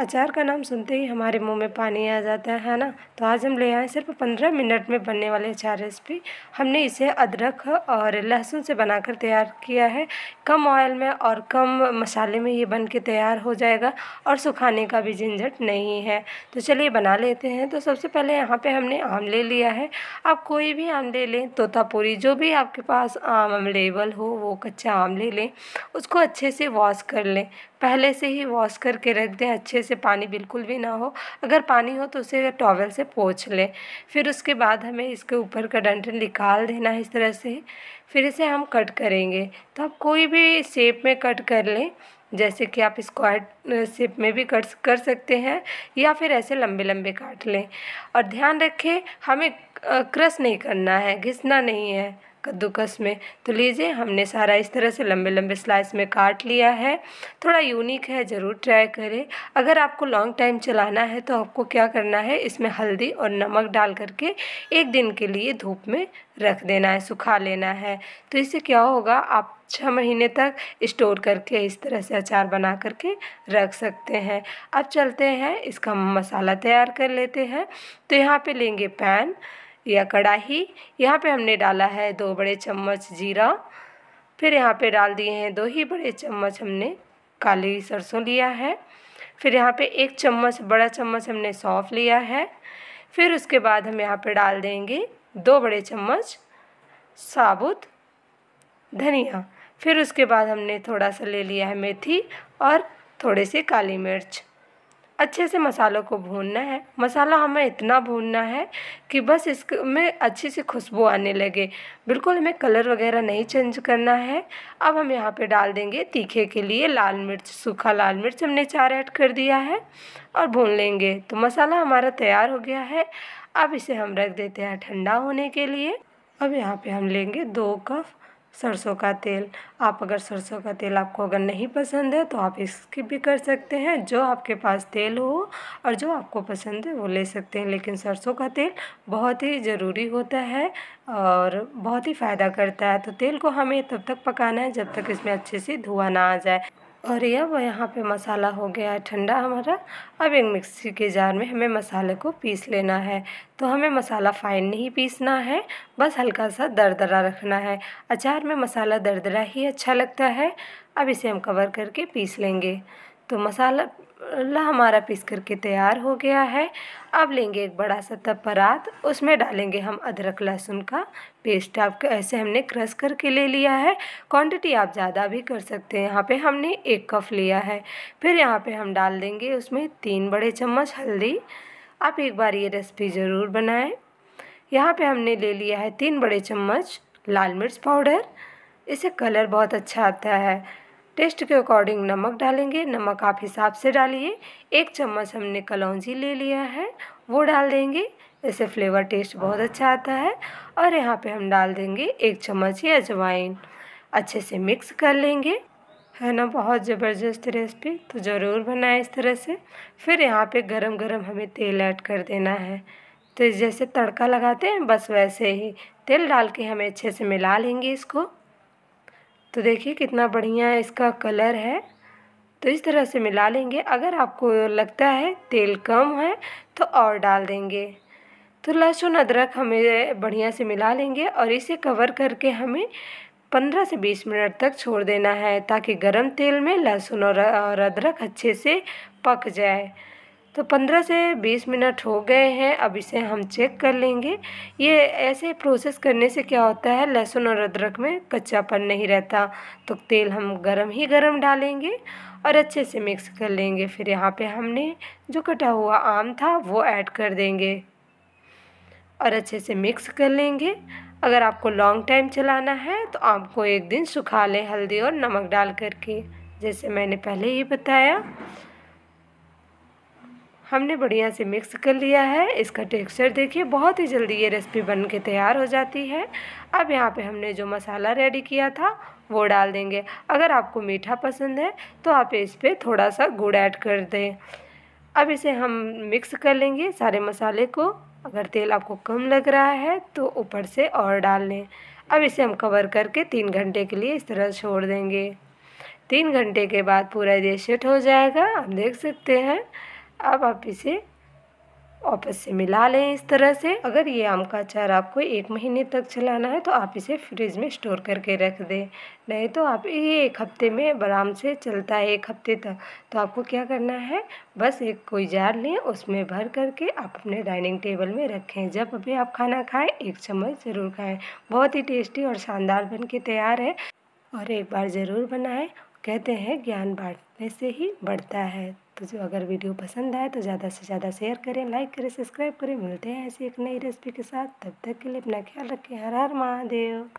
अचार का नाम सुनते ही हमारे मुंह में पानी आ जाता है ना तो आज हम ले आए सिर्फ पंद्रह मिनट में बनने वाले अचार रेसिपी हमने इसे अदरक और लहसुन से बनाकर तैयार किया है कम ऑयल में और कम मसाले में ये बन के तैयार हो जाएगा और सुखाने का भी झंझट नहीं है तो चलिए बना लेते हैं तो सबसे पहले यहाँ पर हमने आम ले लिया है आप कोई भी आम ले लें तोतापूरी जो भी आपके पास आम अवेलेबल हो वो कच्चा आम ले लें उसको अच्छे से वॉश कर लें पहले से ही वॉश करके रख दें अच्छे से से पानी बिल्कुल भी ना हो अगर पानी हो तो उसे टॉवल से पोछ लें फिर उसके बाद हमें इसके ऊपर का डंठल निकाल देना है इस तरह से फिर इसे हम कट करेंगे तो आप कोई भी शेप में कट कर लें जैसे कि आप स्क्वायर शेप में भी कट कर सकते हैं या फिर ऐसे लंबे लंबे काट लें और ध्यान रखें हमें क्रस नहीं करना है घिसना नहीं है कद्दूकस में तो लीजिए हमने सारा इस तरह से लंबे लंबे स्लाइस में काट लिया है थोड़ा यूनिक है ज़रूर ट्राई करें अगर आपको लॉन्ग टाइम चलाना है तो आपको क्या करना है इसमें हल्दी और नमक डाल करके एक दिन के लिए धूप में रख देना है सुखा लेना है तो इससे क्या होगा आप छः महीने तक स्टोर करके इस तरह से अचार बना करके रख सकते हैं अब चलते हैं इसका मसाला तैयार कर लेते हैं तो यहाँ पर लेंगे पैन या कढ़ाही यहाँ पे हमने डाला है दो बड़े चम्मच जीरा फिर यहाँ पे डाल दिए हैं दो ही बड़े चम्मच हमने काली सरसों लिया है फिर यहाँ पे एक चम्मच बड़ा चम्मच हमने सौंफ लिया है फिर उसके बाद हम यहाँ पे डाल देंगे दो बड़े चम्मच साबुत धनिया फिर उसके बाद हमने थोड़ा सा ले लिया है मेथी और थोड़े से काली मिर्च अच्छे से मसालों को भूनना है मसाला हमें इतना भूनना है कि बस इसमें अच्छी सी खुशबू आने लगे बिल्कुल हमें कलर वगैरह नहीं चेंज करना है अब हम यहाँ पे डाल देंगे तीखे के लिए लाल मिर्च सूखा लाल मिर्च हमने चार ऐड कर दिया है और भून लेंगे तो मसाला हमारा तैयार हो गया है अब इसे हम रख देते हैं ठंडा होने के लिए अब यहाँ पर हम लेंगे दो कप सरसों का तेल आप अगर सरसों का तेल आपको अगर नहीं पसंद है तो आप इसकी भी कर सकते हैं जो आपके पास तेल हो और जो आपको पसंद है वो ले सकते हैं लेकिन सरसों का तेल बहुत ही ज़रूरी होता है और बहुत ही फ़ायदा करता है तो तेल को हमें तब तक पकाना है जब तक इसमें अच्छे से धुआं ना आ जाए और ये अब यहाँ पे मसाला हो गया है ठंडा हमारा अब एक मिक्सी के जार में हमें मसाले को पीस लेना है तो हमें मसाला फाइन नहीं पीसना है बस हल्का सा दरदरा रखना है अचार में मसाला दरदरा ही अच्छा लगता है अब इसे हम कवर करके पीस लेंगे तो मसाला ला हमारा पीस करके तैयार हो गया है अब लेंगे एक बड़ा सा तपरात उसमें डालेंगे हम अदरक लहसुन का पेस्ट आपके ऐसे हमने क्रश करके ले लिया है क्वांटिटी आप ज़्यादा भी कर सकते हैं यहाँ पे हमने एक कप लिया है फिर यहाँ पे हम डाल देंगे उसमें तीन बड़े चम्मच हल्दी आप एक बार ये रेसिपी ज़रूर बनाएँ यहाँ पर हमने ले लिया है तीन बड़े चम्मच लाल मिर्च पाउडर इसे कलर बहुत अच्छा आता है टेस्ट के अकॉर्डिंग नमक डालेंगे नमक आप हिसाब से डालिए एक चम्मच हमने कलौजी ले लिया है वो डाल देंगे इससे फ्लेवर टेस्ट बहुत अच्छा आता है और यहाँ पे हम डाल देंगे एक चम्मच ही अजवाइन अच्छे से मिक्स कर लेंगे है ना बहुत ज़बरदस्त रेसिपी तो ज़रूर बनाएं इस तरह से फिर यहाँ पे गरम गरम हमें तेल ऐड कर देना है तो जैसे तड़का लगाते हैं बस वैसे ही तेल डाल के हमें अच्छे से मिला लेंगे इसको तो देखिए कितना बढ़िया इसका कलर है तो इस तरह से मिला लेंगे अगर आपको लगता है तेल कम है तो और डाल देंगे तो लहसुन अदरक हमें बढ़िया से मिला लेंगे और इसे कवर करके हमें 15 से 20 मिनट तक छोड़ देना है ताकि गरम तेल में लहसुन और अदरक अच्छे से पक जाए तो पंद्रह से बीस मिनट हो गए हैं अब इसे हम चेक कर लेंगे ये ऐसे प्रोसेस करने से क्या होता है लहसुन और अदरक में कच्चापन नहीं रहता तो तेल हम गरम ही गरम डालेंगे और अच्छे से मिक्स कर लेंगे फिर यहाँ पे हमने जो कटा हुआ आम था वो ऐड कर देंगे और अच्छे से मिक्स कर लेंगे अगर आपको लॉन्ग टाइम चलाना है तो आम को एक दिन सुखा लें हल्दी और नमक डाल करके जैसे मैंने पहले ही बताया हमने बढ़िया से मिक्स कर लिया है इसका टेक्सचर देखिए बहुत ही जल्दी ये रेसिपी बन के तैयार हो जाती है अब यहाँ पे हमने जो मसाला रेडी किया था वो डाल देंगे अगर आपको मीठा पसंद है तो आप इस पर थोड़ा सा गुड़ ऐड कर दें अब इसे हम मिक्स कर लेंगे सारे मसाले को अगर तेल आपको कम लग रहा है तो ऊपर से और डाल लें अब इसे हम कवर करके तीन घंटे के लिए इस तरह छोड़ देंगे तीन घंटे के बाद पूरा ये सेट हो जाएगा आप देख सकते हैं अब आप इसे वापस से मिला लें इस तरह से अगर ये आम का अचार आपको एक महीने तक चलाना है तो आप इसे फ्रिज में स्टोर करके रख दें नहीं तो आप ये एक हफ्ते में आराम से चलता है एक हफ्ते तक तो आपको क्या करना है बस एक कोई जार लें उसमें भर करके आप अपने डाइनिंग टेबल में रखें जब अभी आप खाना खाएँ एक चम्मच ज़रूर खाएँ बहुत ही टेस्टी और शानदार बन के तैयार है और एक बार ज़रूर बनाएँ कहते हैं ज्ञान बांटने से ही बढ़ता है तो जो अगर वीडियो पसंद आए तो ज़्यादा से ज़्यादा शेयर करें लाइक करें सब्सक्राइब करें मिलते हैं ऐसी एक नई रेसिपी के साथ तब तक के लिए अपना ख्याल रखें हर हर महादेव